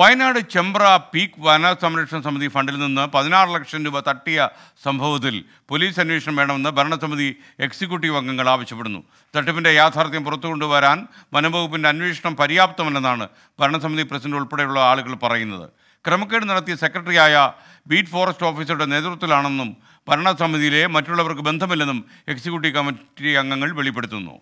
Wayanad Chembra peak വന സംരക്ഷണ സമിതി ഫണ്ടിൽ നിന്ന് പതിനാറ് ലക്ഷം രൂപ തട്ടിയ സംഭവത്തിൽ പോലീസ് അന്വേഷണം വേണമെന്ന് ഭരണസമിതി എക്സിക്യൂട്ടീവ് അംഗങ്ങൾ ആവശ്യപ്പെടുന്നു തട്ടിപ്പിൻ്റെ യാഥാർത്ഥ്യം പുറത്തുകൊണ്ടുവരാൻ വനംവകുപ്പിൻ്റെ അന്വേഷണം പര്യാപ്തമല്ലെന്നാണ് ഭരണസമിതി പ്രസിഡന്റ് ഉൾപ്പെടെയുള്ള ആളുകൾ പറയുന്നത് ക്രമക്കേട് നടത്തിയ സെക്രട്ടറിയായ ബീറ്റ് ഫോറസ്റ്റ് ഓഫീസറുടെ നേതൃത്വത്തിലാണെന്നും ഭരണസമിതിയിലെ മറ്റുള്ളവർക്ക് ബന്ധമില്ലെന്നും എക്സിക്യൂട്ടീവ് കമ്മിറ്റി അംഗങ്ങൾ വെളിപ്പെടുത്തുന്നു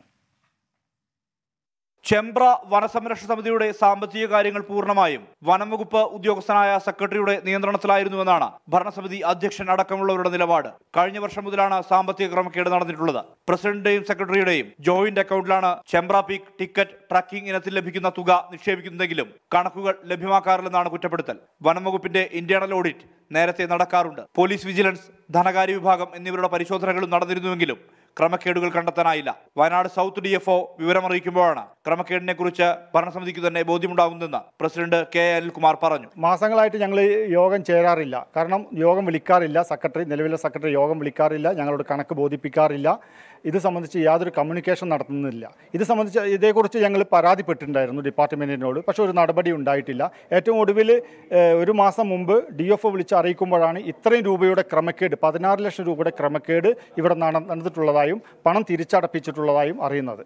ചെമ്പ്ര വനസംരക്ഷണ സമിതിയുടെ സാമ്പത്തിക കാര്യങ്ങൾ പൂർണ്ണമായും വനംവകുപ്പ് ഉദ്യോഗസ്ഥനായ സെക്രട്ടറിയുടെ നിയന്ത്രണത്തിലായിരുന്നുവെന്നാണ് ഭരണസമിതി അധ്യക്ഷൻ അടക്കമുള്ളവരുടെ നിലപാട് കഴിഞ്ഞ വർഷം മുതലാണ് സാമ്പത്തിക ക്രമക്കേട് നടന്നിട്ടുള്ളത് പ്രസിഡന്റിന്റെയും സെക്രട്ടറിയുടെയും ജോയിന്റ് അക്കൗണ്ടിലാണ് ചെമ്പ്ര പീക്ക് ടിക്കറ്റ് ട്രക്കിംഗ് ഇനത്തിൽ ലഭിക്കുന്ന തുക നിക്ഷേപിക്കുന്നതെങ്കിലും കണക്കുകൾ ലഭ്യമാക്കാറില്ലെന്നാണ് കുറ്റപ്പെടുത്തൽ വനംവകുപ്പിന്റെ ഇന്റേണൽ ഓഡിറ്റ് നേരത്തെ നടക്കാറുണ്ട് പോലീസ് വിജിലൻസ് ധനകാര്യ വിഭാഗം എന്നിവരുടെ പരിശോധനകളും നടന്നിരുന്നുവെങ്കിലും ക്രമക്കേടുകൾ കണ്ടെത്താനായില്ല Wayanad south D F O വിവരമറിയിക്കുമ്പോഴാണ് ക്രമക്കേടിനെ കുറിച്ച് ഭരണസമിതിക്ക് തന്നെ ബോധ്യമുണ്ടാകുന്നതെന്ന് പ്രസിഡന്റ് കെ അനിൽകുമാർ പറഞ്ഞു മാസങ്ങളായിട്ട് ഞങ്ങൾ യോഗം ചേരാറില്ല കാരണം യോഗം വിളിക്കാറില്ല സെക്രട്ടറി നിലവിലെ സെക്രട്ടറി യോഗം വിളിക്കാറില്ല ഞങ്ങളോട് കണക്ക് ബോധിപ്പിക്കാറില്ല ഇത് സംബന്ധിച്ച് യാതൊരു കമ്മ്യൂണിക്കേഷൻ നടത്തുന്നില്ല ഇത് സംബന്ധിച്ച് ഇതേക്കുറിച്ച് ഞങ്ങൾ പരാതിപ്പെട്ടിട്ടുണ്ടായിരുന്നു ഡിപ്പാർട്ട്മെൻറ്റിനോട് പക്ഷേ ഒരു നടപടി ഉണ്ടായിട്ടില്ല ഏറ്റവും ഒടുവിൽ ഒരു മാസം മുമ്പ് ഡി എഫ് ഒ വിളിച്ച് അറിയിക്കുമ്പോഴാണ് ഇത്രയും രൂപയുടെ ക്രമക്കേട് പതിനാറ് ലക്ഷം രൂപയുടെ ക്രമക്കേട് ഇവിടെ നടന്നിട്ടുള്ളതായും പണം തിരിച്ചടപ്പിച്ചിട്ടുള്ളതായും അറിയുന്നത്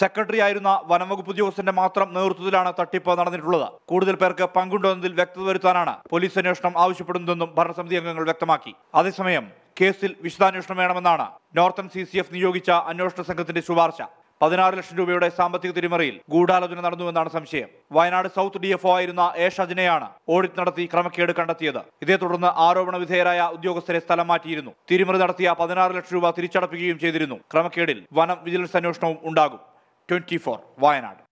സെക്രട്ടറി ആയിരുന്ന വനംവകുപ്പ് ഉദ്യോഗസ്ഥന്റെ മാത്രം നേതൃത്വത്തിലാണ് തട്ടിപ്പ് നടന്നിട്ടുള്ളത് കൂടുതൽ പേർക്ക് പങ്കുണ്ടെന്നതിൽ വ്യക്തത വരുത്താനാണ് പോലീസ് അന്വേഷണം ആവശ്യപ്പെടുന്നതെന്നും ഭരണസമിതി അംഗങ്ങൾ വ്യക്തമാക്കി അതേസമയം കേസിൽ വിശദാന്വേഷണം വേണമെന്നാണ് നോർത്തേൺ സി നിയോഗിച്ച അന്വേഷണ സംഘത്തിന്റെ ശുപാർശ പതിനാറ് ലക്ഷം രൂപയുടെ സാമ്പത്തിക തിരിമറിയിൽ ഗൂഢാലോചന നടന്നുവെന്നാണ് സംശയം വയനാട് സൗത്ത് ഡി എഫ് ആയിരുന്ന എ ഷജിനെയാണ് ഓഡിറ്റ് നടത്തി ക്രമക്കേട് കണ്ടെത്തിയത് ഇതേ തുടർന്ന് ആരോപണ വിധേയരായ ഉദ്യോഗസ്ഥരെ സ്ഥലം മാറ്റിയിരുന്നു തിരിമറി നടത്തിയ പതിനാറ് ലക്ഷം രൂപ തിരിച്ചടപ്പിക്കുകയും ചെയ്തിരുന്നു ക്രമക്കേടിൽ വനം വിജിലൻസ് അന്വേഷണവും ഉണ്ടാകും ട്വന്റി വയനാട്